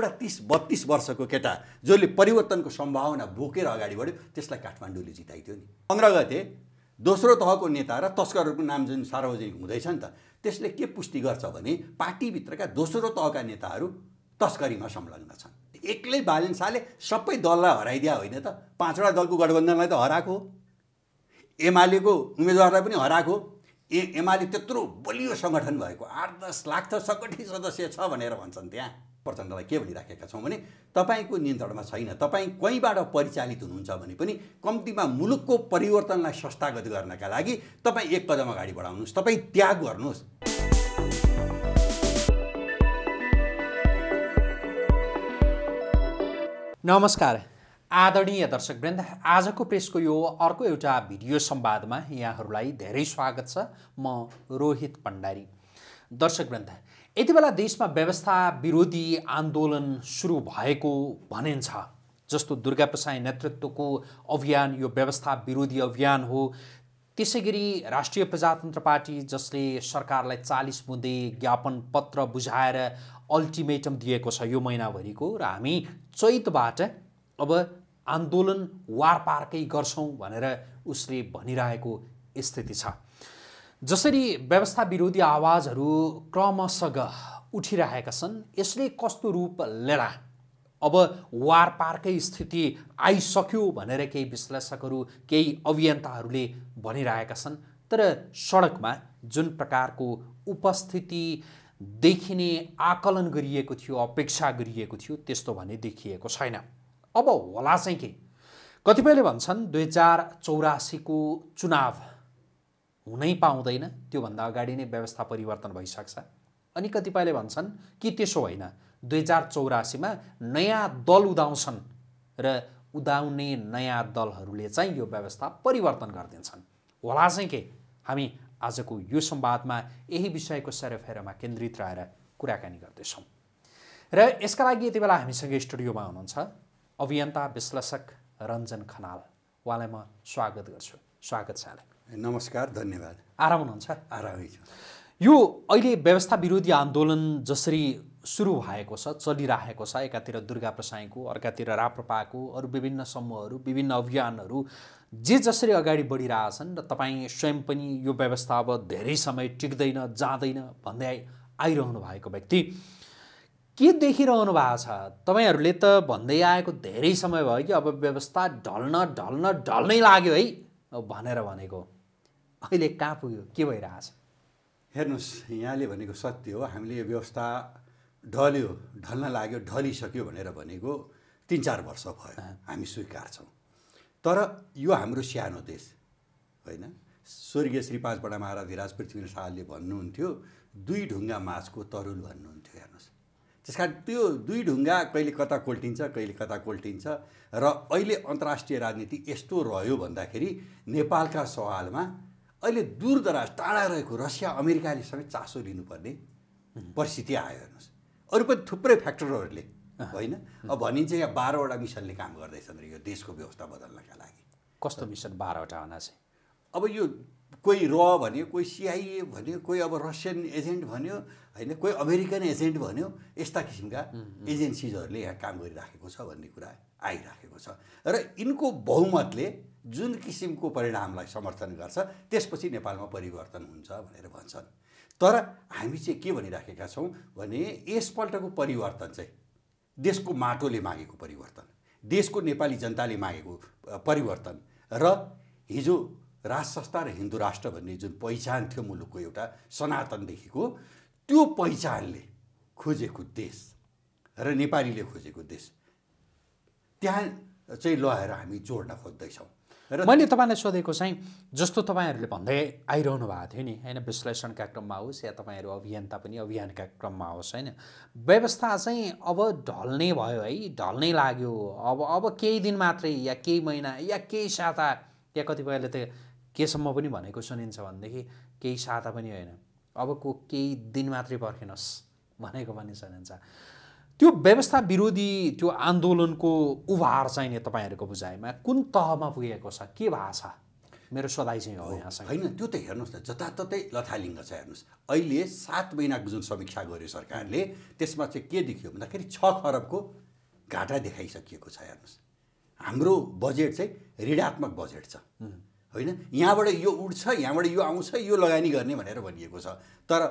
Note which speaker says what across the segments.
Speaker 1: एउटा तिस बत्तिस वर्षको केटा जसले परिवर्तनको सम्भावना बोकेर अगाडि बढ्यो त्यसलाई काठमाडौँले जिताइदियो नि पन्ध्र गते दोस्रो तहको नेता र तस्करहरूको नाम जुन सार्वजनिक हुँदैछ नि त त्यसले के पुष्टि गर्छ भने पार्टीभित्रका दोस्रो तहका नेताहरू तस्करीमा संलग्न छन् एक्लै बालन शाहले सबै दललाई हराइदिया होइन त पाँचवटा दलको गठबन्धनलाई त हराएको हो एमालेको उम्मेदवारलाई पनि हराएको ए एमाले त्यत्रो बलियो सङ्गठन भएको आठ दस लाख त सङ्गठित सदस्य छ भनेर भन्छन् त्यहाँ प्रचण्डलाई के भनिराखेका छौँ भने तपाईँको नियन्त्रणमा छैन तपाईँ कहीँबाट परिचालित हुनुहुन्छ भने पनि कम्तीमा मुलुकको परिवर्तनलाई संस्थागत गर्नका लागि तपाईँ एक कदम अगाडि बढाउनुहोस् तपाईँ त्याग गर्नुहोस्
Speaker 2: नमस्कार आदरणीय दर्शकवृन्द आजको प्रेसको यो अर्को एउटा भिडियो संवादमा यहाँहरूलाई धेरै स्वागत छ म रोहित भण्डारी दर्शकवृन्द यति बेला देशमा व्यवस्था विरोधी आन्दोलन सुरु भएको भनिन्छ जस्तो दुर्गा प्रसाई नेतृत्वको अभियान यो व्यवस्था विरोधी अभियान हो त्यसै गरी राष्ट्रिय प्रजातन्त्र पार्टी जसले सरकारलाई चालिस बुँदे ज्ञापन पत्र बुझाएर अल्टिमेटम दिएको छ यो महिनाभरिको र हामी चैतबाट अब आन्दोलन वारपारकै गर्छौँ भनेर उसले भनिरहेको स्थिति छ जसरी व्यवस्था विरोधी आवाजहरू क्रमशः उठिरहेका छन् यसले कस्तो रूप लिएर अब वार पार्कै स्थिति आइसक्यो भनेर केही विश्लेषकहरू केही अभियन्ताहरूले भनिरहेका छन् तर सडकमा जुन प्रकारको उपस्थिति देखिने आकलन गरिएको थियो अपेक्षा गरिएको थियो त्यस्तो भने देखिएको छैन अब होला चाहिँ के कतिपयले भन्छन् दुई हजार चौरासीको चुनाव हुनै पाउँदैन त्योभन्दा अगाडि नै व्यवस्था परिवर्तन भइसक्छ अनि कतिपयले भन्छन् कि त्यसो होइन दुई हजार चौरासीमा नयाँ दल उदाउँछन् र उदाउने नयाँ दलहरूले चाहिँ यो व्यवस्था परिवर्तन गरिदिन्छन् होला चाहिँ के हामी आजको यो संवादमा यही विषयको सेरोफेरोमा केन्द्रित रहेर कुराकानी गर्दैछौँ र यसका लागि यति बेला हामीसँग स्टुडियोमा हुनुहुन्छ अभियन्ता विश्लेषक रञ्जन खनाल उहाँलाई म स्वागत गर्छु स्वागत छ
Speaker 1: नमस्कार धन्यवाद
Speaker 2: आराम हुनुहुन्छ आरामै छु यो अहिले व्यवस्था विरोधी आन्दोलन जसरी सुरु भएको छ चलिरहेको छ एकातिर दुर्गा प्रसाईको अर्कातिर राप्रपाको अरू विभिन्न समूहहरू विभिन्न अभियानहरू जे जसरी अगाडि बढिरहेछन् र तपाईँ स्वयं पनि यो व्यवस्था अब धेरै समय टिक्दैन जाँदैन भन्दै आइरहनु भएको व्यक्ति के देखिरहनु भएको छ तपाईँहरूले त भन्दै आएको धेरै समय भयो कि अब व्यवस्था ढल्न ढल्न ढल्नै
Speaker 1: लाग्यो है भनेर भनेको अहिले कहाँ पुग्यो के भइरहेछ हेर्नुहोस् यहाँले भनेको सत्य हो हामीले यो व्यवस्था ढल्यो ढल्न लाग्यो ढलिसक्यो भनेर भनेको तिन चार वर्ष भयो हामी स्वीकार स्वीकार्छौँ तर यो हाम्रो सानो देश होइन स्वर्गीय श्री महाराज विराज पृथ्वीनारायण शाहले भन्नुहुन्थ्यो दुई ढुङ्गा माझको तरुल भन्नुहुन्थ्यो हेर्नुहोस् त्यस कारण त्यो दुई ढुङ्गा कहिले कता कोल्टिन्छ कहिले कता कोल्टिन्छ र अहिले अन्तर्राष्ट्रिय राजनीति यस्तो रह्यो भन्दाखेरि नेपालका सवालमा अहिले दूरदराज टाढा रहेको रसिया अमेरिकाले सबै चासो लिनुपर्ने परिस्थिति आयो हेर्नुहोस् अरू पनि थुप्रै फ्याक्टरहरूले होइन अब भनिन्छ यहाँ बाह्रवटा मिसनले काम गर्दैछन् र यो देशको व्यवस्था बदल्नका लागि कस्तो मिसन बाह्रवटा होला चाहिँ अब यो कोही र भन्यो कोही सिआइए भन्यो कोही अब रसियन एजेन्ट भन्यो होइन कोही अमेरिकन एजेन्ट भन्यो यस्ता किसिमका एजेन्सिजहरूले यहाँ काम गरिराखेको छ भन्ने कुरा आइराखेको छ र यिनको बहुमतले जुन किसिमको परिणामलाई समर्थन गर्छ त्यसपछि नेपालमा परिवर्तन हुन्छ भनेर भन्छन् तर हामी चाहिँ के भनिराखेका छौँ भने यसपल्टको परिवर्तन चाहिँ देशको माटोले मागेको परिवर्तन देशको नेपाली जनताले मागेको परिवर्तन र हिजो राज संस्था र हिन्दू राष्ट्र भन्ने जुन पहिचान थियो मुलुकको एउटा सनातनदेखिको त्यो पहिचानले खोजेको देश र नेपालीले खोजेको देश त्यहाँ चाहिँ लगाएर हामी जोड्न खोज्दैछौँ
Speaker 2: र मैले तपाईँलाई सोधेको चाहिँ जस्तो तपाईँहरूले भन्दै आइरहनु भएको थियो नि होइन विश्लेषणका क्रममा होस् या तपाईँहरू अभियन्ता पनि अभियानका क्रममा होस् होइन व्यवस्था चाहिँ अब ढल्ने भयो है ढल्नै लाग्यो अब अब केही दिन मात्रै या केही महिना या केही साता या कतिपयले त केसम्म पनि भनेको सुनिन्छ भनेदेखि केही साता पनि होइन अबको केही दिन मात्रै पर्खिनुहोस् भनेको पनि सकिन्छ त्यो व्यवस्था विरोधी त्यो आन्दोलनको उभार चाहिँ नि तपाईँहरूको बुझाइमा कुन तहमा पुगेको छ
Speaker 1: के भएको छ मेरो सदाइ चाहिँ हो यहाँसँग होइन त्यो त हेर्नुहोस् न जताततै लथालिङ्ग छ हेर्नुहोस् अहिले सात महिनाको जुन समीक्षा गर्यो सरकारले त्यसमा चाहिँ के देखियो भन्दाखेरि छ खरबको घाटा देखाइसकिएको छ हेर्नुहोस् हाम्रो बजेट चाहिँ ऋणात्मक बजेट छ होइन यहाँबाट यो उठ्छ यहाँबाट यो आउँछ यो लगानी गर्ने भनेर भनिएको छ तर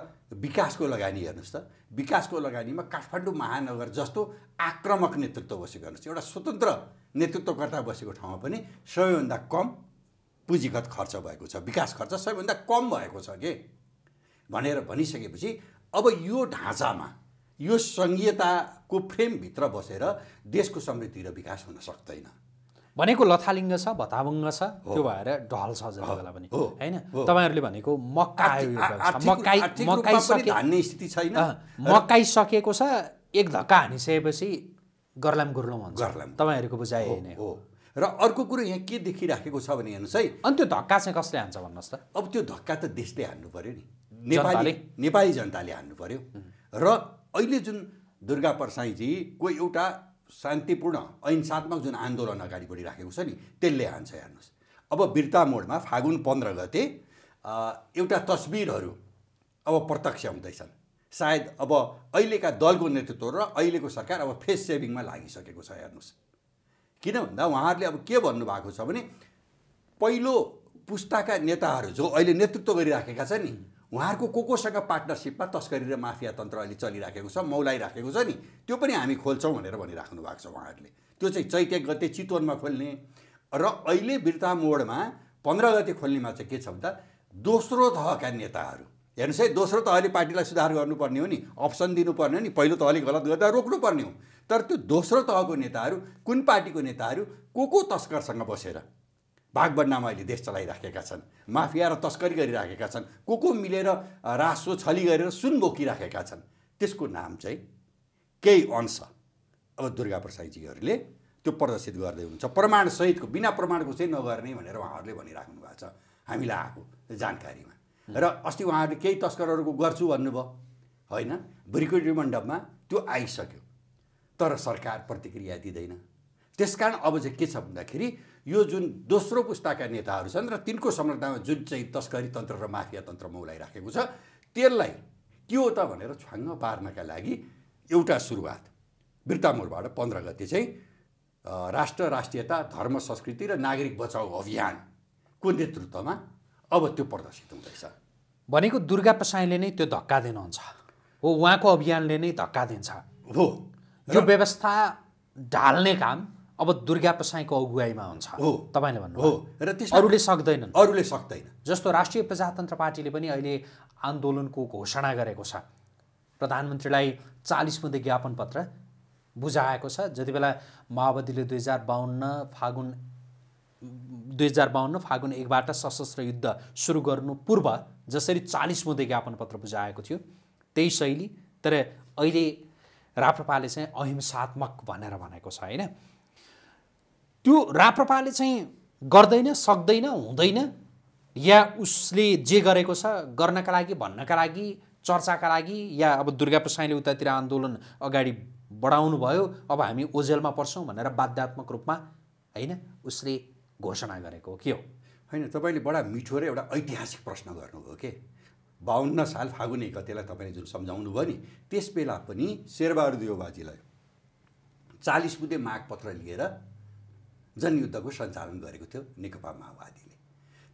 Speaker 1: विकासको लगानी हेर्नुहोस् त विकासको लगानीमा काठमाडौँ महानगर जस्तो आक्रमक नेतृत्व बसेको हेर्नुहोस् एउटा स्वतन्त्र नेतृत्वकर्ता बसेको ठाउँमा पनि सबैभन्दा कम पुँजीगत खर्च भएको छ विकास खर्च सबैभन्दा कम भएको छ के भनेर भनिसकेपछि अब यो ढाँचामा यो सङ्घीयताको फ्रेमभित्र बसेर देशको समृद्धि र विकास हुन सक्दैन
Speaker 2: भनेको लथालिङ्ग छ भताभङ्ग छ त्यो भएर
Speaker 1: ढल छ बेला पनि
Speaker 2: होइन तपाईँहरूले भनेको मकाई मकै स्थिति छैन मकै सकेको छ एक धक्का हानिसकेपछि
Speaker 1: गर्लाम गुर्लम हुन्छ तपाईँहरूको बुझाइ होइन र अर्को कुरो यहाँ के देखिराखेको छ भने हेर्नुहोस् है अनि त्यो धक्का चाहिँ कसले हान्छ भन्नुहोस् त अब त्यो धक्का त देशले हान्नु पऱ्यो नि नेपाली नेपाली जनताले हान्नु पऱ्यो र अहिले जुन दुर्गा परसाईजीको एउटा शान्तिपूर्ण अहिंसात्मक जुन आन्दोलन अगाडि बढिराखेको छ नि त्यसले आन्छ हेर्नुहोस् अब बिर्ता मोडमा फागुन पन्ध्र गते एउटा तस्बिरहरू अब प्रत्यक्ष हुँदैछन् सायद अब अहिलेका दलको नेतृत्व र अहिलेको सरकार अब फेस सेभिङमा लागिसकेको छ हेर्नुहोस् किन भन्दा उहाँहरूले अब के भन्नुभएको छ भने पहिलो पुस्ताका नेताहरू जो अहिले नेतृत्व गरिराखेका छन् नि उहाँहरूको को कोसँग पार्टनरसिपमा तस्करी र माफिया तन्त्र अहिले चलिराखेको छ मौलाइराखेको छ नि त्यो पनि हामी खोल्छौँ भनेर भनिराख्नु भएको छ उहाँहरूले त्यो चाहिँ चैत्य गते चितवनमा खोल्ने र अहिले बिर्ता मोडमा पन्ध्र गते खोल्नेमा चाहिँ के छ भन्दा दोस्रो तहका नेताहरू हेर्नुहोस् है दोस्रो तहले पार्टीलाई सुधार गर्नुपर्ने हो नि अप्सन दिनुपर्ने हो नि पहिलो तहले गलत गर्दा रोक्नुपर्ने हो तर त्यो दोस्रो तहको नेताहरू कुन पार्टीको नेताहरू को को तस्करसँग बसेर बागबन्नामा अहिले देश चलाइराखेका छन् माफिया र तस्करी गरिराखेका छन् को को मिलेर रासो छली गरेर सुन बोकिराखेका छन् त्यसको नाम चाहिँ केही अंश अब दुर्गा प्रसाईजीहरूले त्यो प्रदर्शित गर्दै हुन्छ प्रमाणसहितको बिना प्रमाणको चाहिँ नगर्ने भनेर उहाँहरूले भनिराख्नु भएको छ हामीलाई आएको जानकारीमा र अस्ति उहाँहरूले केही तस्करहरूको गर्छु भन्नुभयो होइन भ्रिकुटी मण्डपमा त्यो आइसक्यो तर सरकार प्रतिक्रिया दिँदैन त्यस कारण अब चाहिँ के छ भन्दाखेरि यो जुन दोस्रो पुस्ताका नेताहरू छन् र तिनको संरचनामा जुन चाहिँ तस्करी तन्त्र र माफिया तन्त्र मौलाइराखेको राखेको छ त्यसलाई के हो त भनेर छ्वाङ्ग पार्नका लागि एउटा सुरुवात बिर्तामोडबाट पन्ध्र गते चाहिँ राष्ट्र राष्ट्रियता धर्म संस्कृति र नागरिक बचाउ अभियानको नेतृत्वमा अब त्यो प्रदर्शित हुँदैछ
Speaker 2: भनेको दुर्गा प्रसाईले नै त्यो धक्का दिनुहुन्छ हो उहाँको अभियानले नै धक्का दिन्छ हो यो व्यवस्था ढाल्ने काम अब दुर्गा पसाईको अगुवाईमा हुन्छ हो तपाईँले भन्नु हो र त्यस अरूले सक्दैनन् अरूले सक्दैन जस्तो राष्ट्रिय प्रजातन्त्र पार्टीले पनि अहिले आन्दोलनको घोषणा गरेको छ प्रधानमन्त्रीलाई चालिस मध्ये ज्ञापन पत्र बुझाएको छ जति बेला माओवादीले दुई हजार बाहन्न फागुन दुई हजार बाहन्न फागुन एकबाट सशस्त्र युद्ध सुरु गर्नु पूर्व जसरी चालिस मध्ये ज्ञापन पत्र बुझाएको थियो त्यही शैली तर अहिले राप्रपाले चाहिँ अहिंसात्मक भनेर भनेको छ होइन त्यो राप्रपाले चाहिँ गर्दैन सक्दैन हुँदैन या उसले जे गरेको छ गर्नका लागि भन्नका लागि चर्चाका लागि या अब दुर्गा प्रसाईले उतातिर आन्दोलन अगाडि बढाउनु भयो अब हामी ओजेलमा पर्छौँ भनेर बाध्यात्मक रूपमा होइन उसले घोषणा गरेको
Speaker 1: के हो होइन तपाईँले बडा मिठो र एउटा ऐतिहासिक प्रश्न गर्नुभयो के बाहन्न साल फागुने गतेलाई तपाईँले जुन सम्झाउनु भयो नि त्यस बेला पनि शेरबहादुर देवबाजीलाई चालिस बुधे मागपत्र लिएर जनयुद्धको सञ्चालन गरेको थियो नेकपा माओवादीले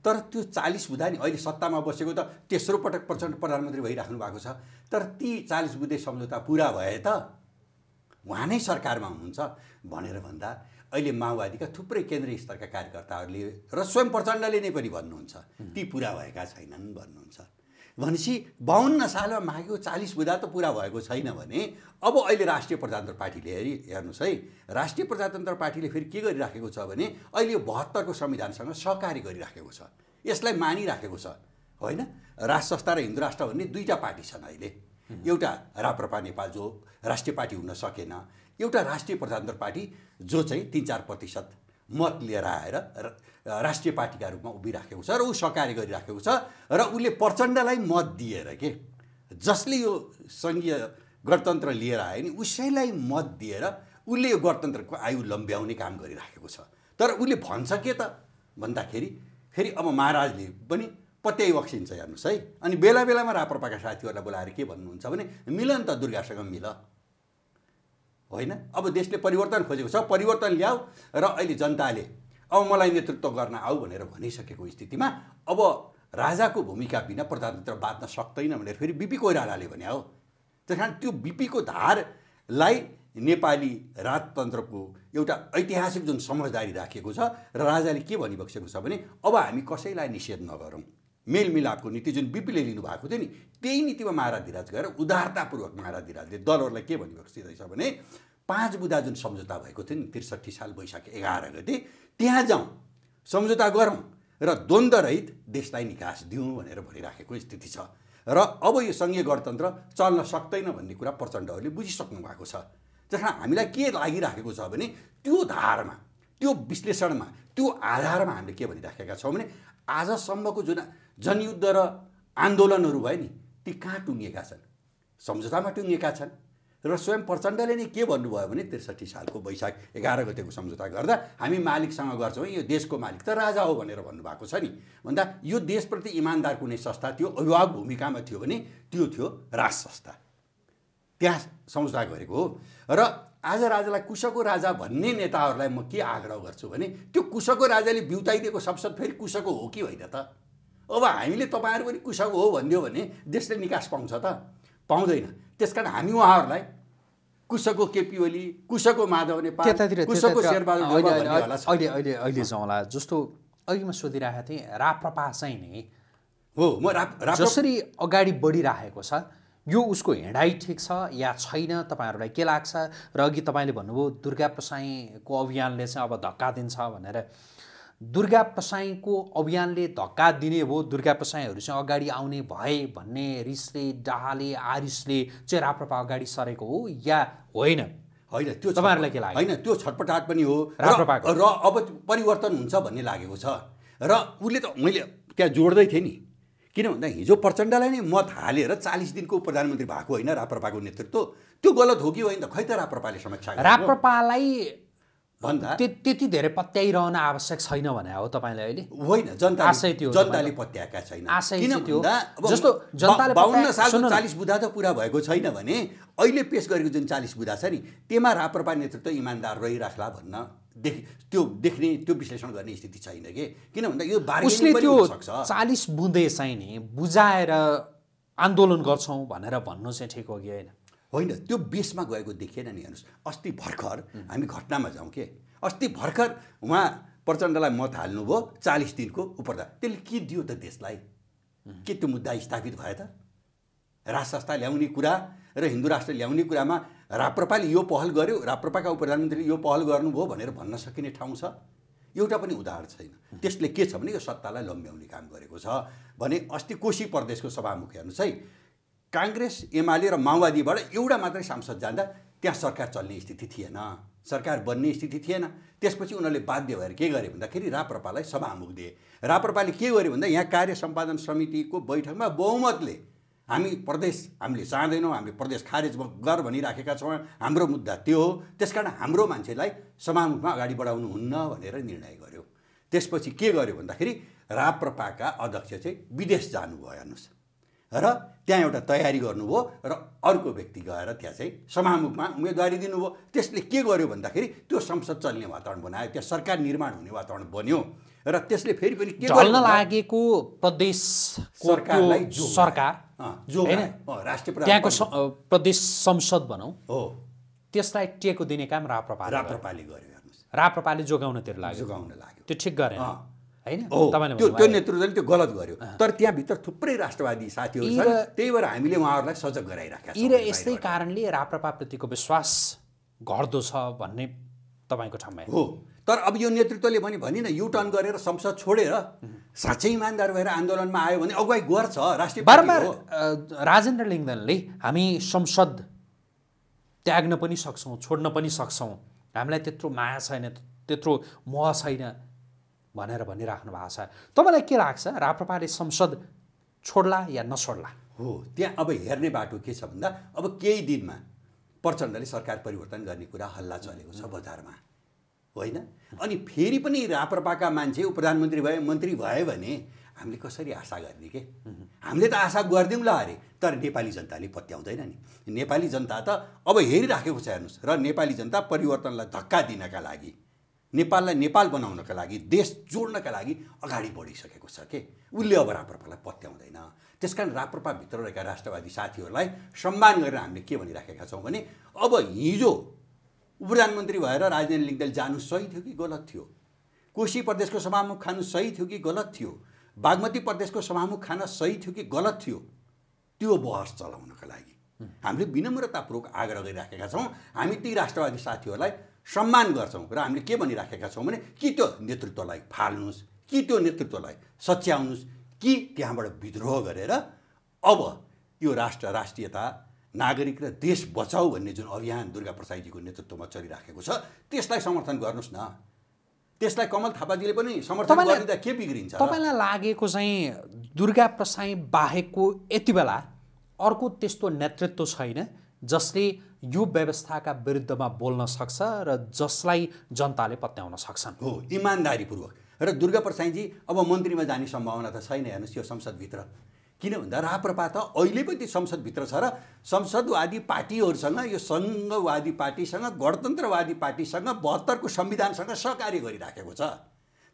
Speaker 1: तर त्यो चालिस हुँदा नि अहिले सत्तामा बसेको त तेस्रो पटक प्रचण्ड प्रधानमन्त्री भइराख्नु भएको छ तर ती चालिस बुधे सम्झौता पुरा भए त उहाँ नै सरकारमा हुनुहुन्छ भनेर भन्दा अहिले माओवादीका थुप्रै केन्द्रीय स्तरका कार्यकर्ताहरूले र स्वयं प्रचण्डले नै पनि भन्नुहुन्छ ती पुरा भएका छैनन् भन्नुहुन्छ भनेपछि बाहन्न सालमा माग्यो चालिस बुधा त पुरा भएको छैन भने अब अहिले राष्ट्रिय प्रजातन्त्र पार्टीले हेरि हेर्नुहोस् है राष्ट्रिय प्रजातन्त्र पार्टीले फेरि के गरिराखेको छ भने अहिले यो बहत्तरको संविधानसँग सहकारी गरिराखेको छ यसलाई मानिराखेको छ होइन राज संस्था र हिन्दू राष्ट्र भन्ने दुईवटा पार्टी छन् अहिले एउटा राप्रपा नेपाल जो राष्ट्रिय पार्टी हुन सकेन एउटा राष्ट्रिय प्रजातन्त्र पार्टी जो चाहिँ तिन चार प्रतिशत मत लिएर आएर राष्ट्रिय पार्टीका रूपमा उभिराखेको छ र ऊ सकार्य गरिराखेको छ र उसले प्रचण्डलाई मत दिएर के जसले यो सङ्घीय गणतन्त्र लिएर आयो नि उसैलाई मत दिएर उसले यो गणतन्त्रको आयु लम्ब्याउने काम गरिराखेको छ तर उसले भन्छ के त भन्दाखेरि फेरि अब महाराजले पनि पत्याइ बक्सिन्छ हेर्नुहोस् है अनि बेला बेलामा राप्रपाका साथीहरूलाई बोलाएर के भन्नुहुन्छ भने मिलन त दुर्गासँग मिल होइन अब देशले परिवर्तन खोजेको छ परिवर्तन ल्याऊ र अहिले जनताले अब मलाई नेतृत्व गर्न आऊ भनेर भनिसकेको स्थितिमा अब राजाको भूमिका बिना प्रजातन्त्र बाँच्न सक्दैन भनेर फेरि बिपी कोइरालाले भने हो त्यस कारण त्यो बिपीको धारलाई नेपाली राजतन्त्रको एउटा ऐतिहासिक जुन समझदारी राखिएको छ र राजाले के भनिबसेको छ भने अब हामी कसैलाई निषेध नगरौँ मेलमिलापको नीति जुन बिपीले लिनुभएको थियो नि त्यही नीतिमा महाराधिराज गएर उदारतापूर्वक महाराधिराजले दलहरूलाई के भन्नुभएको सिधै छ भने पाँच बुधा जुन सम्झौता भएको थियो नि त्रिसठी साल वैशाख एघार गते त्यहाँ जाउँ सम्झौता गरौँ र द्वन्द्वरहित देशलाई निकास दिउँ भनेर भनिराखेको स्थिति छ र अब यो सङ्घीय गणतन्त्र चल्न सक्दैन भन्ने कुरा प्रचण्डहरूले बुझिसक्नु भएको छ जसमा हामीलाई के लागिराखेको छ भने त्यो धारमा त्यो विश्लेषणमा त्यो आधारमा हामीले के भनिराखेका छौँ भने आजसम्मको जुन जनयुद्ध र आन्दोलनहरू भयो नि ती कहाँ टुङ्गेका छन् सम्झौतामा टुङ्गेका छन् र स्वयं प्रचण्डले नै के भन्नुभयो भने त्रिसठी सालको वैशाख एघार गतेको सम्झौता गर्दा हामी मालिकसँग गर्छौँ यो देशको मालिक त राजा हो भनेर भन्नुभएको छ नि भन्दा यो देशप्रति इमान्दार कुनै संस्था थियो अभिभावक भूमिकामा थियो भने त्यो थियो राज संस्था त्यहाँ सम्झौता गरेको हो र आज राजालाई कुशको राजा भन्ने नेताहरूलाई म के आग्रह गर्छु भने त्यो कुशको राजाले बिउताइदिएको सबसद फेरि कुशको हो कि होइन त अब हामीले तपाईँहरू पनि कुसक हो भनिदियो भने देशले निकास पाउँछ त पाउँदैन त्यस कारण हामी उहाँहरूलाई कुसको केपी ओली कुसको माधव नेपाल अहिले अहिले
Speaker 2: अहिले जाउँला जस्तो अघि म सोधिरहेको थिएँ राप्रपा चाहिँ नि हो म राप जसरी अगाडि बढिरहेको छ यो उसको हिँडाइ ठिक छ या छैन तपाईँहरूलाई के लाग्छ र अघि तपाईँले भन्नुभयो दुर्गा प्रसाईको अभियानले चाहिँ अब धक्का दिन्छ भनेर दुर्गा पसाईको अभियानले धक्का दिने भयो दुर्गा पसाईहरूसँग अगाडि आउने भए भन्ने रिसले
Speaker 1: डाहाले आरिसले चाहिँ राप्रपा अगाडि सरेको हो या होइन होइन त्यो तपाईँहरूलाई के लाग्यो होइन त्यो छटपटाट पनि हो राप्रपा र अब परिवर्तन हुन्छ भन्ने लागेको छ र उसले त मैले त्यहाँ जोड्दै थिएँ नि किन भन्दा हिजो प्रचण्डलाई नै मत हालेर चालिस दिनको प्रधानमन्त्री भएको होइन राप्रपाको नेतृत्व त्यो गलत हो कि होइन त खै त राप्रपाले समक्ष
Speaker 2: राप्रपालाई
Speaker 1: भन्दा त्यति धेरै पत्याइरहन
Speaker 2: आवश्यक छैन भने हो तपाईँले अहिले
Speaker 1: होइन जनता आशय त्यो जनताले पत्याएका छैन आशय त्यो जस्तो जनताले बाहन्न सालको चालिस बुधा त पुरा भएको छैन भने अहिले पेस गरेको जुन चालिस बुधा छ नि त्यसमा राप्रपा नेतृत्व इमान्दार रहिराख्ला भन्न देख त्यो देख्ने त्यो विश्लेषण गर्ने स्थिति छैन कि किन भन्दा यो उसले त्यो
Speaker 2: चालिस बुँदे चाहिँ नि बुझाएर आन्दोलन
Speaker 1: गर्छौँ भनेर भन्नु चाहिँ ठिक हो कि होइन होइन त्यो बेसमा गएको देखिएन नि हेर्नुहोस् अस्ति भर्खर हामी घटनामा जाउँ के अस्ति भर्खर उहाँ प्रचण्डलाई मत हाल्नुभयो चालिस दिनको उपर्दा त्यसले के दियो त देशलाई के त्यो मुद्दा स्थापित भयो त राज संस्था ल्याउने कुरा र हिन्दू राष्ट्र ल्याउने कुरामा राप्रपाले यो पहल गर्यो राप्रपाका उप प्रधानमन्त्रीले यो पहल गर्नुभयो भनेर भन्न सकिने ठाउँ छ एउटा पनि उदाहरण छैन त्यसले के छ भने यो सत्तालाई लम्ब्याउने काम गरेको छ भने अस्ति कोशी प्रदेशको सभामुख हेर्नुहोस् है काङ्ग्रेस एमाले र माओवादीबाट एउटा मात्रै सांसद जाँदा त्यहाँ सरकार चल्ने स्थिति थिएन सरकार बन्ने स्थिति थिएन त्यसपछि उनीहरूले बाध्य भएर के गरे भन्दाखेरि राप्रपालाई सभामुख दिए राप्रपाले के गर्यो भन्दा यहाँ कार्य सम्पादन समितिको बैठकमा बहुमतले हामी प्रदेश हामीले चाहँदैनौँ हामीले प्रदेश खारेज गर भनिराखेका छौँ हाम्रो मुद्दा त्यो हो त्यसकारण हाम्रो मान्छेलाई सभामुखमा अगाडि बढाउनु हुन्न भनेर निर्णय गर्यो त्यसपछि के गर्यो भन्दाखेरि राप्रपाका अध्यक्ष चाहिँ विदेश जानुभयो हेर्नुहोस् र त्यहाँ एउटा तयारी गर्नुभयो र अर्को व्यक्ति गएर त्यहाँ चाहिँ समामुखमा उम्मेदवारी दिनुभयो त्यसले के गर्यो भन्दाखेरि त्यो संसद चल्ने वातावरण बनायो त्यहाँ सरकार निर्माण हुने वातावरण बन्यो र त्यसले फेरि पनि के गर्न
Speaker 2: लागेको प्रदेश सरकारलाई जो सरकार जो राष्ट्रिय त्यहाँको प्रदेश संसद भनौँ हो त्यसलाई टेको दिने काम
Speaker 1: राप्रपा राप्रपाले गर्यो हेर्नुहोस् राप्रपाले जोगाउनतिर लाग्यो जोगाउन लाग्यो त्यो ठिक गरेन होइन त्यो नेतृत्वले त्यो गलत गर्यो तर त्यहाँभित्र थुप्रै राष्ट्रवादी साथीहरू छन् त्यही भएर हामीले उहाँहरूलाई सजग गराइराखेका छौँ र यस्तै कारणले राप्रपाप्रतिको विश्वास घट्दो छ भन्ने तपाईँको ठाउँमा हो तर अब यो नेतृत्वले पनि भनिन युटर्न गरेर संसद छोडेर साँच्चै इमान्दार भएर आन्दोलनमा आयो भने अगुवाई गर्छ राष्ट्रिय बारम्बार
Speaker 2: राजेन्द्र लिङ्गनले हामी संसद त्याग्न पनि सक्छौँ छोड्न पनि सक्छौँ हामीलाई त्यत्रो माया छैन त्यत्रो मोह छैन भनेर भनिराख्नु भएको छ तपाईँलाई के लाग्छ राप्रपाले संसद छोड्ला या नछोड्ला
Speaker 1: हो त्यहाँ अब हेर्ने बाटो के छ भन्दा अब केही दिनमा प्रचण्डले सरकार परिवर्तन गर्ने कुरा हल्ला चलेको छ बजारमा होइन अनि फेरि पनि राप्रपाका मान्छे प्रधानमन्त्री भए मन्त्री भयो भने हामीले कसरी आशा गर्ने के हामीले त आशा गरिदिउँला अरे तर नेपाली जनताले पत्याउँदैन नि नेपाली जनता त अब हेरिराखेको छ हेर्नुहोस् र नेपाली जनता परिवर्तनलाई धक्का दिनका लागि नेपाललाई नेपाल बनाउनका लागि देश जोड्नका लागि अगाडि बढिसकेको छ के उसले अब राप्रपालाई पत्याउँदैन त्यस कारण राप्रपाभित्र रहेका राष्ट्रवादी साथीहरूलाई सम्मान गरेर हामीले के भनिराखेका छौँ भने अब हिजो उप प्रधानमन्त्री भएर राजधानी लिङ्गदेल जानु सही थियो कि गलत थियो कोशी प्रदेशको सभामुख खानु सही थियो कि गलत थियो बागमती प्रदेशको सभामुख खान सही थियो कि गलत थियो त्यो बहस चलाउनका लागि हामीले विनम्रतापूर्वक आग्रह गरिराखेका छौँ हामी ती राष्ट्रवादी साथीहरूलाई सम्मान गर्छौँ र हामीले के भनिराखेका छौँ भने कि त्यो नेतृत्वलाई फाल्नुहोस् कि त्यो नेतृत्वलाई सच्याउनुहोस् कि त्यहाँबाट विद्रोह गरेर अब यो राष्ट्र राष्ट्रियता नागरिक र देश बचाऊ भन्ने जुन अभियान दुर्गा प्रसाईजीको नेतृत्वमा चलिराखेको छ त्यसलाई समर्थन गर्नुहोस् न त्यसलाई कमल थापाजीले पनि समर्थन गरिदिँदा के बिग्रिन्छ तपाईँलाई
Speaker 2: लागेको चाहिँ दुर्गा प्रसाई बाहेकको यति बेला अर्को त्यस्तो नेतृत्व छैन जसले यो व्यवस्थाका विरुद्धमा बोल्न सक्छ
Speaker 1: र जसलाई जनताले पत्याउन सक्छन् हो इमान्दारीपूर्वक र दुर्गा प्रसाईजी अब मन्त्रीमा जाने सम्भावना त छैन हेर्नुहोस् यो संसदभित्र किन भन्दा राप्रपा त अहिले पनि त्यो संसदभित्र छ र संसदवादी पार्टीहरूसँग यो सङ्घवादी पार्टीसँग गणतन्त्रवादी पार्टीसँग बहत्तरको संविधानसँग सहकार्य गरिराखेको छ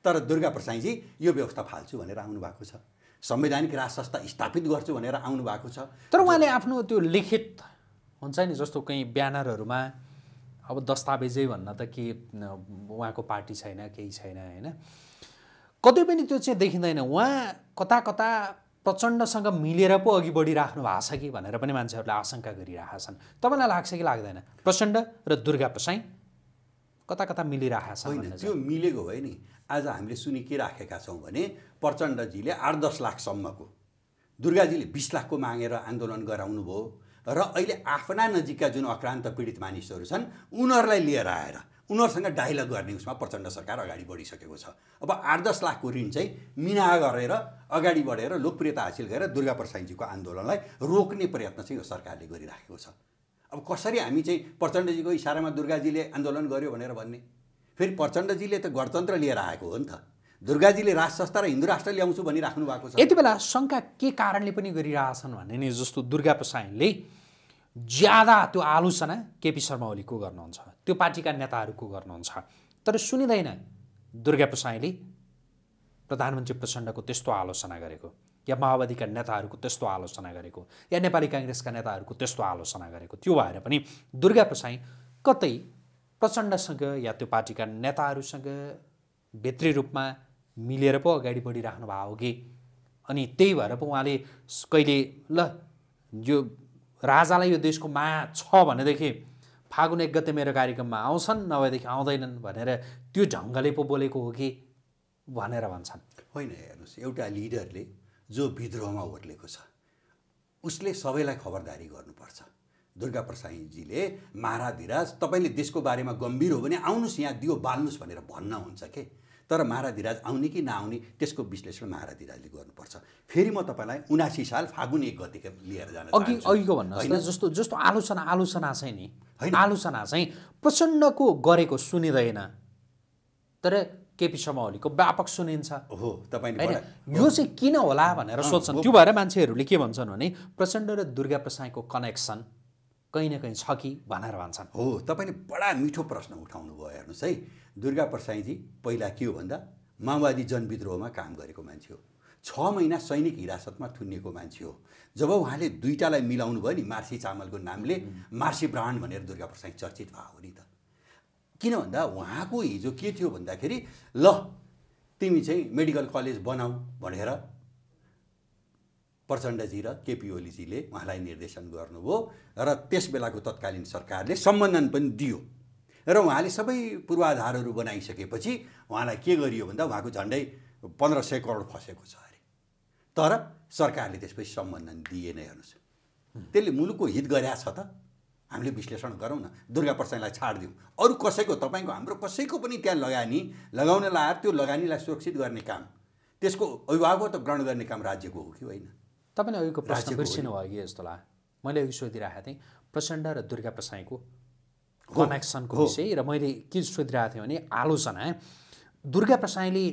Speaker 1: तर दुर्गा प्रसाईजी यो व्यवस्था फाल्छु भनेर आउनुभएको छ संवैधानिक राज संस्था स्थापित गर्छु भनेर आउनुभएको छ तर उहाँले आफ्नो त्यो लिखित हुन्छ नि जस्तो कहीँ ब्यानरहरूमा अब दस्तावेजै
Speaker 2: भन्न त के उहाँको पार्टी छैन केही छैन होइन कतै पनि त्यो चाहिँ देखिँदैन उहाँ कता कता प्रचण्डसँग मिलेर पो अघि बढिराख्नु भएको छ कि भनेर पनि मान्छेहरूले आशंका गरिरहेका छन् तपाईँलाई लाग्छ कि लाग्दैन प्रचण्ड र दुर्गा प्रसाई
Speaker 1: कता कता मिलिरहेका छन् त्यो मिलेको होइन नि आज हामीले सुनि के राखेका छौँ भने प्रचण्डजीले आठ दस लाखसम्मको दुर्गाजीले बिस लाखको मागेर आन्दोलन गराउनु भयो र अहिले आफ्ना नजिकका जुन अक्रान्त पीडित मानिसहरू छन् उनीहरूलाई लिएर आएर उनीहरूसँग डाइलग गर्ने उसमा प्रचण्ड सरकार अगाडि बढिसकेको छ अब आठ दस लाखको ऋण चाहिँ मिना गरेर अगाडि बढेर लोकप्रियता हासिल गरेर दुर्गा प्रसाईजीको आन्दोलनलाई रोक्ने प्रयत्न चाहिँ यो सरकारले गरिराखेको छ अब कसरी हामी चाहिँ प्रचण्डजीको इसारामा दुर्गाजीले आन्दोलन गर्यो भनेर भन्ने फेरि प्रचण्डजीले त गणतन्त्र लिएर आएको हो नि त दुर्गाजीले राष्ट्र संस्था र हिन्दू राष्ट्र ल्याउँछु भनिराख्नु भएको छ यति
Speaker 2: बेला शङ्का के कारणले पनि गरिरहेछन् भने नि जस्तो दुर्गा प्रसाईले ज्यादा त्यो आलोचना केपी शर्मा ओलीको गर्नुहुन्छ त्यो पार्टीका नेताहरूको गर्नुहुन्छ तर सुनिँदैन दुर्गा प्रसाईले प्रधानमन्त्री प्रचण्डको त्यस्तो आलोचना गरेको या माओवादीका नेताहरूको त्यस्तो आलोचना गरेको या नेपाली काङ्ग्रेसका नेताहरूको त्यस्तो आलोचना गरेको त्यो भएर पनि दुर्गा प्रसाई कतै प्रचण्डसँग या त्यो पार्टीका नेताहरूसँग भित्री रूपमा मिलेर पो अगाडि बढिराख्नु भएको हो कि अनि त्यही भएर पो उहाँले कहिले ल यो राजालाई यो देशको माया छ भनेदेखि फागुन एक गते मेरो कार्यक्रममा आउँछन् नभएदेखि आउँदैनन् भनेर त्यो ढङ्गले पो बोलेको हो कि भनेर भन्छन्
Speaker 1: होइन हेर्नुहोस् एउटा लिडरले जो विद्रोहमा ओर्लेको छ उसले सबैलाई खबरदारी गर्नुपर्छ दुर्गा प्रसाईजीले महाराधिराज तपाईँले देशको बारेमा गम्भीर हो भने आउनुहोस् यहाँ दियो बाल्नुहोस् भनेर भन्न हुन्छ के तर महाराधिराज आउने कि नआउने त्यसको विश्लेषण महाराधिराजले गर्नुपर्छ फेरि म तपाईँलाई उनासी साल फागुन एक गतिको लिएर जान अघि अघिको भन्नु जस्तो
Speaker 2: जस्तो आलोचना आलोचना चाहिँ नि होइन आलोचना चाहिँ प्रचण्डको गरेको सुनिँदैन तर केपी शर्मा ओलीको व्यापक सुनिन्छ हो तपाईँले यो चाहिँ किन होला भनेर सोध्छन् त्यो भएर मान्छेहरूले के भन्छन् भने प्रचण्ड र दुर्गा
Speaker 1: प्रसाईको कनेक्सन कहीँ न कहीँ छ कि भनेर भन्छन् हो तपाईँले बडा मिठो प्रश्न उठाउनु भयो हेर्नुहोस् है दुर्गा प्रसाईजी पहिला के हो भन्दा माओवादी जनविद्रोहमा काम गरेको मान्छे हो छ महिना सैनिक हिरासतमा थुनिएको मान्छे हो जब उहाँले दुईवटालाई मिलाउनु भयो नि मार्सी चामलको नामले मार्सी ब्राह्मण भनेर दुर्गा प्रसाई चर्चित भयो हो नि त किन भन्दा उहाँको हिजो के थियो भन्दाखेरि ल तिमी चाहिँ मेडिकल कलेज बनाऊ भनेर प्रचण्डजी र केपी ओलीजीले उहाँलाई निर्देशन गर्नुभयो र त्यस बेलाको तत्कालीन सरकारले सम्बन्धन पनि दियो र उहाँले सबै पूर्वाधारहरू बनाइसकेपछि उहाँलाई के गरियो भन्दा उहाँको झन्डै पन्ध्र सय करोड फसेको छ अरे तर सरकारले त्यसपछि सम्बन्धन दिएन हेर्नुहोस् त्यसले मुलुकको हित गरेका छ त हामीले विश्लेषण गरौँ न दुर्गा प्रसाईलाई छाड अरू कसैको तपाईँको हाम्रो कसैको पनि त्यहाँ लगानी लगाउन लगाएर त्यो लगानीलाई सुरक्षित गर्ने काम त्यसको अभिभावक त ग्रहण गर्ने काम राज्यको हो कि होइन तपाईँले अघिको प्रश्न बिर्सिनु भयो कि जस्तो
Speaker 2: लाग्यो मैले अघि सोधिरहेको थिएँ प्रचण्ड र दुर्गा प्रसाईको कनेक्सनको विषय र मैले के सोधिरहेको थिएँ भने आलोचना दुर्गा प्रसाईले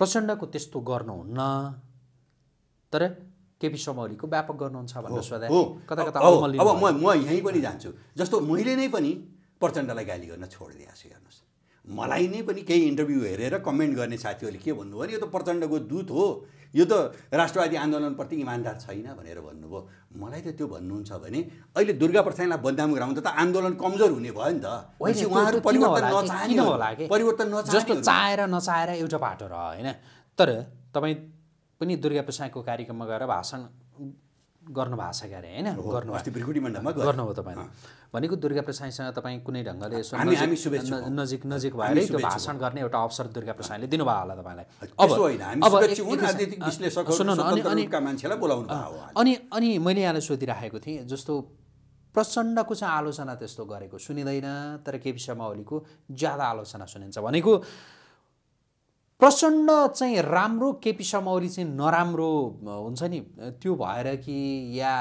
Speaker 2: प्रचण्डको त्यस्तो गर्नुहुन्न तर केपी ओलीको व्यापक गर्नुहुन्छ भनेर सोधा कता कता अब म
Speaker 1: म यहीँ पनि जान्छु जस्तो मैले नै पनि प्रचण्डलाई गाली गर्न छोडिदिएको छु हेर्नुहोस् मलाई नै पनि केही इन्टरभ्यू हेरेर कमेन्ट गर्ने साथीहरूले के भन्नुभयो भने यो त प्रचण्डको दूत हो यो त राष्ट्रवादी आन्दोलनप्रति इमान्दार छैन भनेर भन्नुभयो मलाई त त्यो भन्नुहुन्छ भने अहिले दुर्गा प्रसाईलाई बदनाम गराउँदा त आन्दोलन कमजोर हुने भयो नि त उहाँहरू परिवर्तन परिवर्तन नचाहे जस्तो
Speaker 2: चाहेर नचाहेर एउटा बाटो रह होइन तर तपाईँ पनि दुर्गा प्रसाईको कार्यक्रममा गएर भाषण गर्नुभएको छ क्यारे होइन गर्नुभयो गर्नुभयो तपाईँले भनेको दुर्गा प्रसाईसँग तपाईँ कुनै ढङ्गले यसो नजिक नजिक भएर त्यो भाषण गर्ने एउटा अवसर दुर्गा प्रसाईले दिनुभयो होला तपाईँलाई अब अनि अनि मैले यहाँलाई सोधिराखेको थिएँ जस्तो प्रचण्डको चाहिँ आलोचना त्यस्तो गरेको सुनिँदैन तर केपी शर्मा ओलीको ज्यादा आलोचना सुनिन्छ भनेको प्रचण्ड चाहिँ राम्रो केपी ओली चाहिँ नराम्रो हुन्छ नि त्यो भएर कि या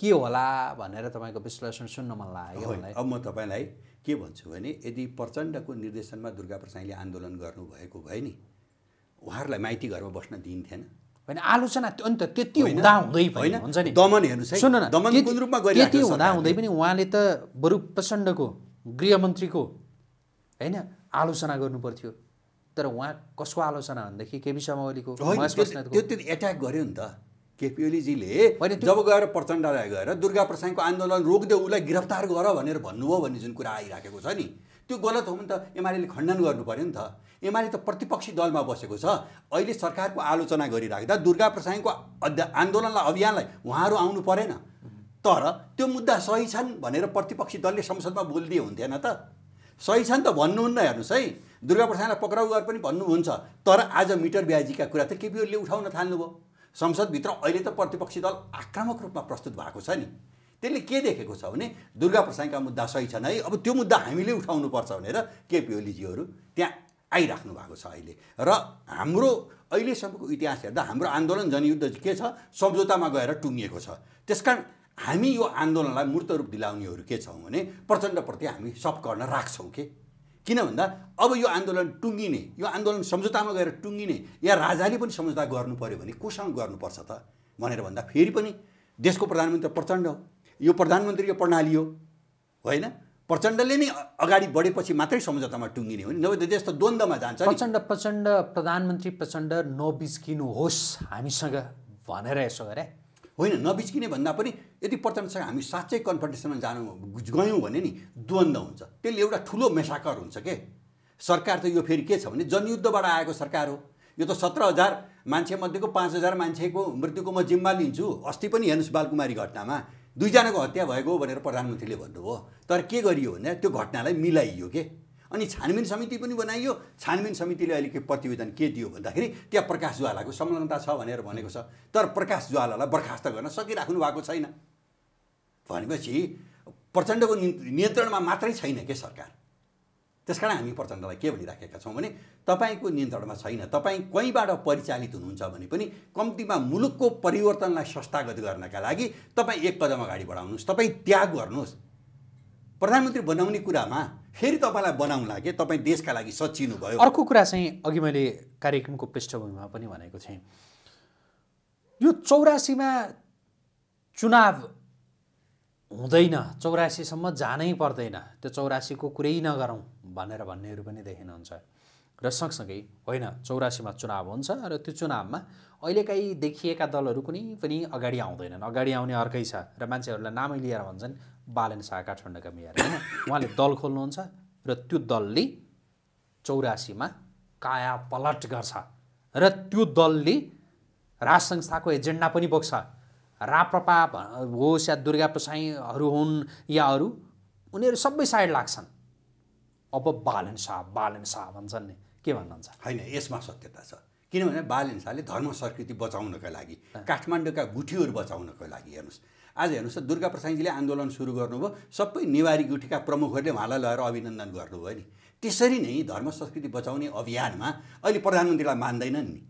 Speaker 2: के
Speaker 1: होला भनेर तपाईँको विश्लेषण सुन्न मन लाग्यो अब म तपाईँलाई के भन्छु भने यदि प्रचण्डको निर्देशनमा दुर्गा प्रसाईले आन्दोलन गर्नुभएको भए नि उहाँहरूलाई माइती घरमा बस्न दिइन्थेन
Speaker 2: होइन आलोचना अन्त त्यति हुँदा हुँदै पनि हुन्छ नि दमन हेर्नुहोस् सुन न दमन कुन
Speaker 1: रूपमा त्यति हुँदा हुँदै
Speaker 2: पनि उहाँले त बरु प्रचण्डको गृहमन्त्रीको होइन आलोचना गर्नु पर्थ्यो तर उहाँ कसको आलोचना भनेदेखि केपी ओलीको त्यो
Speaker 1: त्यो एट्याक गर्यो नि त केपी ओलीजीले जब गएर प्रचण्डलाई गएर दुर्गा प्रसाईको आन्दोलन रोक्दै उसलाई गिरफ्तार गर भनेर भन्नुभयो भन्ने जुन कुरा आइराखेको छ नि त्यो गलत हो नि त एमाले खण्डन गर्नु पऱ्यो नि त एमाले त प्रतिपक्षी दलमा बसेको छ अहिले सरकारको आलोचना गरिराख्दा दुर्गा प्रसाईको आन्दोलनलाई अभियानलाई उहाँहरू आउनु परेन तर त्यो मुद्दा सही छन् भनेर प्रतिपक्षी दलले संसदमा बोलिदिए हुन्थेन त सही छन् त भन्नुहुन्न हेर्नुहोस् है दुर्गा प्रसादलाई पक्राउ गरेर पनि भन्नुहुन्छ तर आज मिटर ब्याजीका कुरा त केपी उठाउन थाल्नुभयो संसदभित्र अहिले त प्रतिपक्षी दल आक्रामक रूपमा प्रस्तुत भएको छ नि त्यसले के देखेको छ भने दुर्गा प्रसादका मुद्दा सही छन् है अब त्यो मुद्दा हामीले उठाउनुपर्छ भनेर केपी ओलीजीहरू त्यहाँ आइराख्नु भएको छ अहिले र हाम्रो अहिलेसम्मको इतिहास हेर्दा हाम्रो आन्दोलन जनयुद्ध के छ सम्झौतामा गएर टुङ्गिएको छ त्यसकारण हामी यो आन्दोलनलाई मूर्त रूप दिलाउनेहरू के छौँ भने प्रचण्डप्रति हामी सपकर्ण राख्छौँ के किन भन्दा अब यो आन्दोलन टुङ्गिने यो आन्दोलन सम्झौतामा गएर टुङ्गिने या राजाले पनि सम्झौता गर्नु पऱ्यो भने कोसँग गर्नुपर्छ त भनेर भन्दा फेरि पनि देशको प्रधानमन्त्री प्रचण्ड हो यो प्रधानमन्त्रीको प्रणाली हो होइन प्रचण्डले नै अगाडि बढेपछि मात्रै सम्झौतामा टुङ्गिने हो नि नभए त देश त द्वन्द्वमा जान्छ प्रचण्ड प्रचण्ड प्रधानमन्त्री प्रचण्ड नबिस्किनुहोस् हामीसँग भनेर यसो गरे होइन नबिच्किने भन्दा पनि यदि प्रचण्डसँग हामी साँच्चै कन्फर्टेसनमा जानु गयौँ भने नि द्वन्द्व हुन्छ त्यसले एउटा ठुलो मेसाकर हुन्छ के सरकार त यो फेरि के छ भने जनयुद्धबाट आएको सरकार हो यो त सत्र हजार मान्छेमध्येको पाँच हजार मान्छेको मृत्युको म जिम्मा लिन्छु अस्ति पनि हेर्नुहोस् बालकुमारी घटनामा दुईजनाको हत्या भएको भनेर प्रधानमन्त्रीले भन्नुभयो तर के गरियो भने त्यो घटनालाई मिलाइयो के अनि छानबिन समिति पनि बनाइयो छानबिन समितिले अहिले के प्रतिवेदन के दियो भन्दाखेरि त्यहाँ प्रकाश ज्वालाको संलग्नता छ भनेर भनेको छ तर प्रकाश ज्वालालाई बर्खास्त गर्न सकिराख्नु भएको छैन भनेपछि प्रचण्डको नियन्त्रणमा मात्रै छैन के सरकार त्यस कारण हामी प्रचण्डलाई के भनिराखेका छौँ भने तपाईँको नियन्त्रणमा छैन तपाईँ कहीँबाट परिचालित हुनुहुन्छ भने पनि कम्तीमा मुलुकको परिवर्तनलाई संस्थागत गर्नका लागि तपाईँ एक कदम अगाडि बढाउनुहोस् तपाईँ त्याग गर्नुहोस् प्रधानमन्त्री बनाउने कुरामा फेरि तपाईँलाई बनाउला कि तपाईँ देशका लागि भयो अर्को कुरा चाहिँ अघि मैले कार्यक्रमको पृष्ठभूमिमा पनि भनेको
Speaker 2: थिएँ यो चौरासीमा चुनाव हुँदैन चौरासीसम्म जानै पर्दैन त्यो चौरासीको कुरै नगरौँ भनेर भन्नेहरू पनि देखिनुहुन्छ र सँगसँगै होइन चौरासीमा चुनाव हुन्छ र त्यो चुनावमा अहिलेका देखिएका दलहरू कुनै पनि अगाडि आउँदैनन् अगाडि आउने अर्कै छ र मान्छेहरूलाई नामै लिएर भन्छन् बालन शाह काठमाडौँका मेयर होइन उहाँले दल खोल्नुहुन्छ र त्यो दलले चौरासीमा काया पलट गर्छ र त्यो दलले राज संस्थाको एजेन्डा पनि बोक्छ राप्रपा होस् या दुर्गा प्रसाईहरू हुन् या अरू उनीहरू सबै साइड लाग्छन् अब
Speaker 1: बालन शाह बालन शाह भन्छन् नि के भन्नुहुन्छ होइन यसमा सत्यता छ किनभने बालन शाहले धर्म संस्कृति बचाउनका लागि काठमाडौँका गुठीहरू बचाउनको लागि हेर्नुहोस् आज हेर्नुहोस् त दुर्गा प्रसाईजीले आन्दोलन सुरु गर्नुभयो सबै नेवारी गुठीका प्रमुखहरूले उहाँलाई लगेर अभिनन्दन गर्नुभयो नि त्यसरी नै धर्म संस्कृति बचाउने अभियानमा अहिले प्रधानमन्त्रीलाई मान्दैनन् नि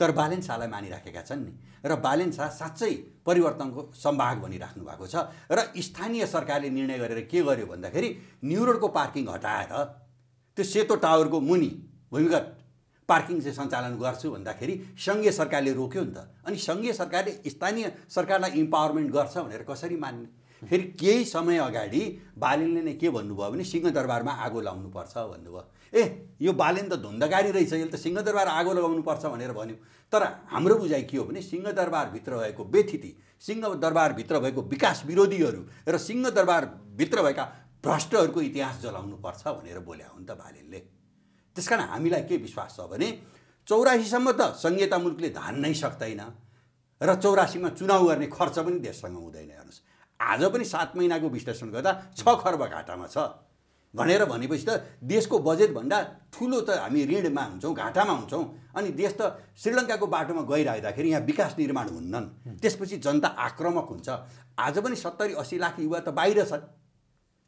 Speaker 1: तर बालेन शाहलाई मानिराखेका छन् नि र बालेन शाह साँच्चै परिवर्तनको सम्भाग भनिराख्नु भएको छ र स्थानीय सरकारले निर्णय गरेर के गर्यो भन्दाखेरि न्युरोडको पार्किङ हटाएर त्यो सेतो टावरको मुनि भूमिगत पार्किङ चाहिँ सञ्चालन गर्छु भन्दाखेरि सङ्घीय सरकारले रोक्यो नि त अनि सङ्घीय सरकारले स्थानीय सरकारलाई इम्पावरमेन्ट गर्छ भनेर कसरी मान्ने फेरि केही समय अगाडि बालिनले नै के भन्नुभयो भने सिंहदरबारमा आगो लाउनुपर्छ भन्नुभयो ए यो बालिन त धुन्धकारी रहेछ यसले त सिंहदरबार आगो लगाउनुपर्छ भनेर भन्यो तर हाम्रो बुझाइ के हो भने सिंहदरबारभित्र भएको व्यथिति सिंहदरबारभित्र भएको विकास विरोधीहरू र सिंहदरबारभित्र भएका भ्रष्टहरूको इतिहास जलाउनुपर्छ भनेर बोल्या हो नि त बालिनले त्यस कारण हामीलाई के विश्वास छ भने चौरासीसम्म त संहिता मुलुकले धान्नै सक्दैन र चौरासीमा चुनाव गर्ने खर्च पनि देशसँग हुँदैन हेर्नुहोस् आज पनि सात महिनाको विश्लेषण गर्दा छ खर्ब घाटामा छ भनेर भनेपछि त देशको बजेटभन्दा ठुलो त हामी ऋणमा हुन्छौँ घाटामा हुन्छौँ अनि देश त श्रीलङ्काको बाटोमा गइरहँदाखेरि यहाँ विकास निर्माण हुन्नन् त्यसपछि जनता आक्रमक हुन्छ आज पनि सत्तरी अस्सी लाख युवा त बाहिर छन्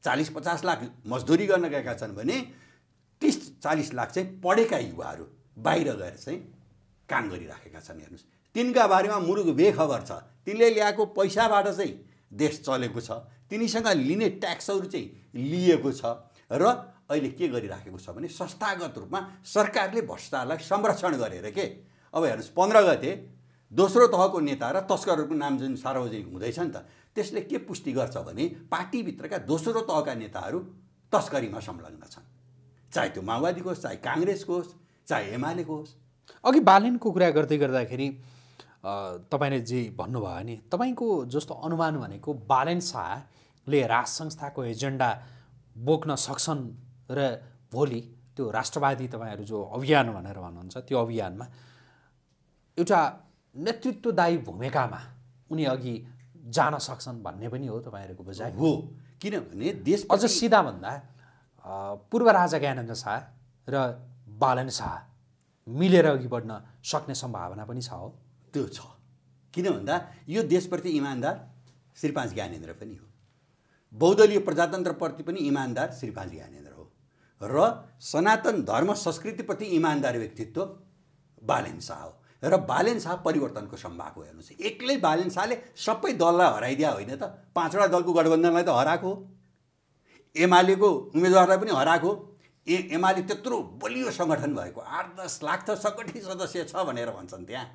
Speaker 1: चालिस पचास लाख मजदुरी गर्न गएका छन् भने चालिस लाख चाहिँ पढेका युवाहरू बाहिर गएर चाहिँ काम गरिराखेका छन् हेर्नुहोस् तिनका बारेमा मुरुक बेखबर छ तिनले ल्याएको पैसाबाट चाहिँ देश चलेको छ तिनीसँग लिने ट्याक्सहरू चाहिँ लिएको छ र अहिले के गरिराखेको छ भने संस्थागत रूपमा सरकारले भ्रष्टाचारलाई संरक्षण गरेर के अब हेर्नुहोस् पन्ध्र गते दोस्रो तहको नेता र तस्करहरूको नाम जुन सार्वजनिक हुँदैछ नि त त्यसले के पुष्टि गर्छ भने पार्टीभित्रका दोस्रो तहका नेताहरू तस्करीमा संलग्न छन् चाहे त्यो माओवादीको होस् चाहे काङ्ग्रेसको होस् चाहे एमालेको होस् अघि बालनको कुरा गर्दै
Speaker 2: गर्दाखेरि तपाईँले जे भन्नुभयो नि तपाईँको जस्तो अनुमान भनेको बालेन शाहले राज संस्थाको एजेन्डा बोक्न सक्छन् र भोलि त्यो राष्ट्रवादी तपाईँहरू जो अभियान भनेर भन्नुहुन्छ त्यो अभियानमा एउटा नेतृत्वदायी भूमिकामा उनी अघि जान सक्छन् भन्ने पनि हो तपाईँहरूको बुझाइ हो किनभने देश अझ सिधाभन्दा पूर्व राजा ज्ञानन्द शाह र बालन शाह मिलेर अघि बढ्न सक्ने सम्भावना
Speaker 1: पनि छ हो त्यो छ किन भन्दा यो देशप्रति इमान्दार श्रीपाँच ज्ञानेन्द्र पनि हो बौद्धलीय प्रजातन्त्रप्रति पनि इमान्दार श्रीपाँच ज्ञानेन्द्र हो र सनातन धर्म संस्कृतिप्रति इमान्दार व्यक्तित्व बालेन शाह हो र बालेन शाह परिवर्तनको हो हेर्नुहोस् एक्लै बालेन शाहले सबै दललाई हराइदिया होइन त पाँचवटा दलको गठबन्धनलाई त हराएको हो एमालेको उम्मेदवारलाई पनि हराएको ए एमाले त्यत्रो बलियो सङ्गठन भएको आठ दस लाख त सङ्गठित सदस्य छ भनेर भन्छन् त्यहाँ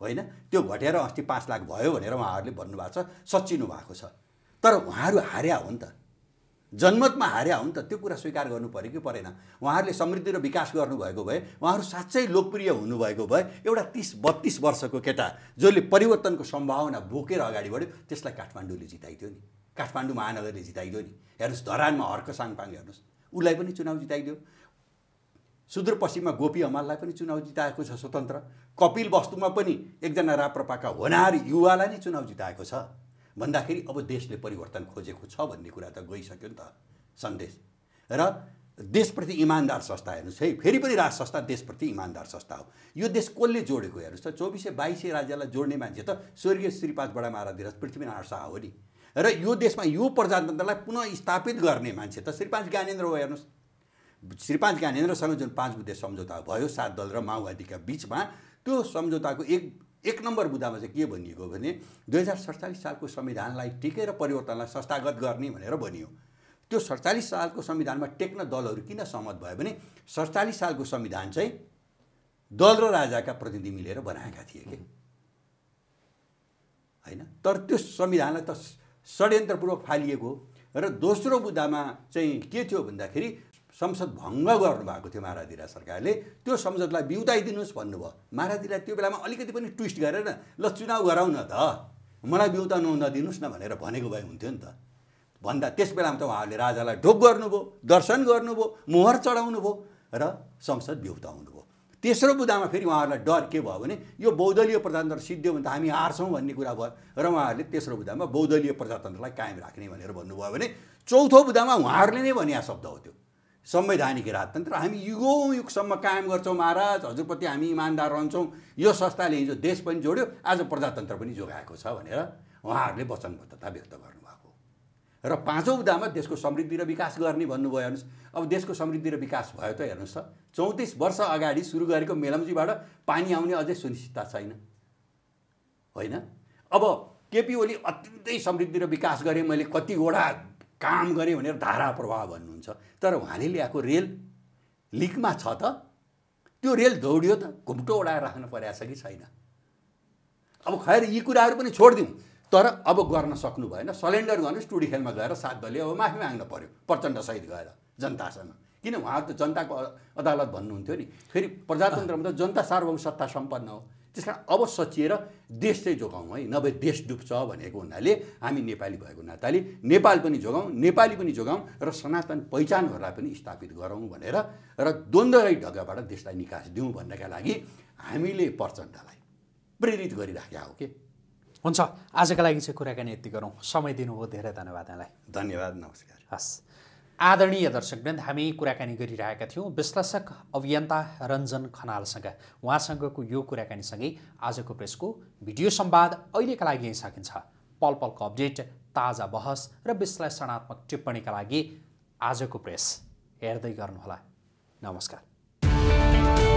Speaker 1: होइन त्यो घटेर अस्ति पाँच लाख भयो भनेर उहाँहरूले भन्नुभएको छ सचिनु भएको छ तर उहाँहरू हार्या हो नि त जनमतमा हार्या हो नि त त्यो कुरा स्वीकार गर्नु पऱ्यो कि परेन उहाँहरूले समृद्धि र विकास गर्नुभएको भए उहाँहरू साँच्चै लोकप्रिय हुनुभएको भए एउटा तिस बत्तिस वर्षको केटा जसले परिवर्तनको सम्भावना बोकेर अगाडि बढ्यो त्यसलाई काठमाडौँले जिताइदियो नि काठमाडौँ महानगरले जिताइदियो नि हेर्नुहोस् धरानमा हर्क साङपाङ हेर्नुहोस् उसलाई पनि चुनाव जिताइदियो सुदूरपश्चिममा गोपी हमाललाई पनि चुनाव जिताएको छ स्वतन्त्र कपिल वस्तुमा पनि एकजना राप्रपाका होनार युवालाई नै चुनाव जिताएको छ भन्दाखेरि अब देशले परिवर्तन खोजेको छ भन्ने कुरा त गइसक्यो नि त सन्देश र देशप्रति इमान्दार संस्था हेर्नुहोस् है फेरि पनि राज संस्था देशप्रति इमान्दार संस्था हो यो देश कसले जोडेको हेर्नुहोस् त चौबिसै बाइसै राज्यलाई जोड्ने मान्छे त स्वर्गीय श्रीपाद बडा महाराज पृथ्वीनारायण शाह हो नि र यो देशमा यो प्रजातन्त्रलाई पुनः स्थापित गर्ने मान्छे त श्री ज्ञानेन्द्र हो हेर्नुहोस् श्री ज्ञानेन्द्रसँग जुन पाँच बुद्धे सम्झौता भयो सात दल र माओवादीका बिचमा त्यो सम्झौताको एक एक नम्बर बुदामा चाहिँ के भनिएको भने दुई हजार सडचालिस सालको संविधानलाई र परिवर्तनलाई संस्थागत गर्ने भनेर भनियो त्यो सडचालिस सालको संविधानमा टेक्न दलहरू किन सहमत भयो भने सडचालिस सालको संविधान चाहिँ दल र राजाका प्रतिनिधि मिलेर बनाएका थिए कि होइन तर त्यो संविधानलाई त षड्यन्त्रपूर्वक फालिएको र दोस्रो मुद्दामा चाहिँ के थियो भन्दाखेरि संसद भङ्ग गर्नुभएको थियो महाराधिरा सरकारले त्यो संसदलाई बिउताइदिनुहोस् भन्नुभयो महाराधिरा त्यो बेलामा अलिकति पनि ट्विस्ट गरेर ल चुनाव गराउन त मलाई बिउता नदिनुहोस् न भनेर भनेको भए हुन्थ्यो नि त भन्दा त्यस बेलामा त उहाँहरूले राजालाई ढोक गर्नुभयो दर्शन गर्नुभयो मोहर चढाउनु भयो र संसद बिउताउनु भयो तेस्रो बुदामा फेरि उहाँहरूलाई डर के भयो भने यो बौद्धलीय प्रजातन्त्र सिद्धियो भने त हामी हार्छौँ भन्ने कुरा भयो र उहाँहरूले तेस्रो बुदामा बौद्धलीय प्रजातन्त्रलाई कायम राख्ने भनेर भन्नुभयो भने चौथो बुदामा उहाँहरूले नै भनिया शब्द हो त्यो संवैधानिक राजतन्त्र हामी युगौँ युगसम्म कायम गर्छौँ महाराज हजुरप्रति हामी इमान्दार रहन्छौँ यो संस्थाले हिजो देश पनि जोड्यो आज प्रजातन्त्र पनि जोगाएको छ भनेर उहाँहरूले वचनबद्धता व्यक्त गर्नु र पाँचौँ हुँदामा देशको समृद्धि र विकास गर्ने भन्नुभयो हेर्नुहोस् अब देशको समृद्धि र विकास भयो त हेर्नुहोस् त चौतिस वर्ष अगाडि सुरु गरेको मेलम्जीबाट पानी आउने अझै सुनिश्चितता छैन होइन अब केपी ओली अत्यन्तै समृद्धि र विकास गरेँ मैले कतिवटा काम गरेँ भनेर धारा प्रवाह भन्नुहुन्छ तर उहाँले ल्याएको रेल लिकमा छ त त्यो रेल दौडियो त घुम्टो ओडाएर राख्नु परेको छ कि छैन अब खैर यी कुराहरू पनि छोडिदिउँ तर अब गर्न सक्नु भएन सलेन्डर गर्नुहोस् टुडी खेलमा गएर सात दलले अब माफी माग्न पऱ्यो प्रचण्डसहित गएर जनतासँग किन उहाँहरू त जनताको अदालत भन्नुहुन्थ्यो नि फेरि प्रजातन्त्रमा त जनता सार्वभौम सत्ता सम्पन्न हो त्यस कारण अब सचिएर देश चाहिँ जोगाउँ है नभए देश डुब्छ भनेको हुनाले हामी नेपाली भएको नाताले नेपाल पनि जोगाउँ नेपाली पनि जोगाउँ र सनातन पहिचानहरूलाई पनि स्थापित गरौँ भनेर र द्वन्द्वरहित ढगाबाट देशलाई निकास दिउँ भन्नका लागि हामीले प्रचण्डलाई प्रेरित गरिराखेका हो कि हुन्छ आजका लागि चाहिँ कुराकानी यति
Speaker 2: गरौँ समय दिनुभयो धेरै धन्यवाद यहाँलाई धन्यवाद नमस्कार हस् आदरणीय दर्शकवृन्द हामी कुराकानी गरिरहेका थियौँ विश्लेषक अभियन्ता रञ्जन खनालसँग उहाँसँगको यो कुराकानीसँगै आजको प्रेसको भिडियो सम्वाद अहिलेका लागि यहीँ सकिन्छ पल पलको अपडेट ताजा बहस र विश्लेषणात्मक टिप्पणीका लागि आजको प्रेस हेर्दै गर्नुहोला नमस्कार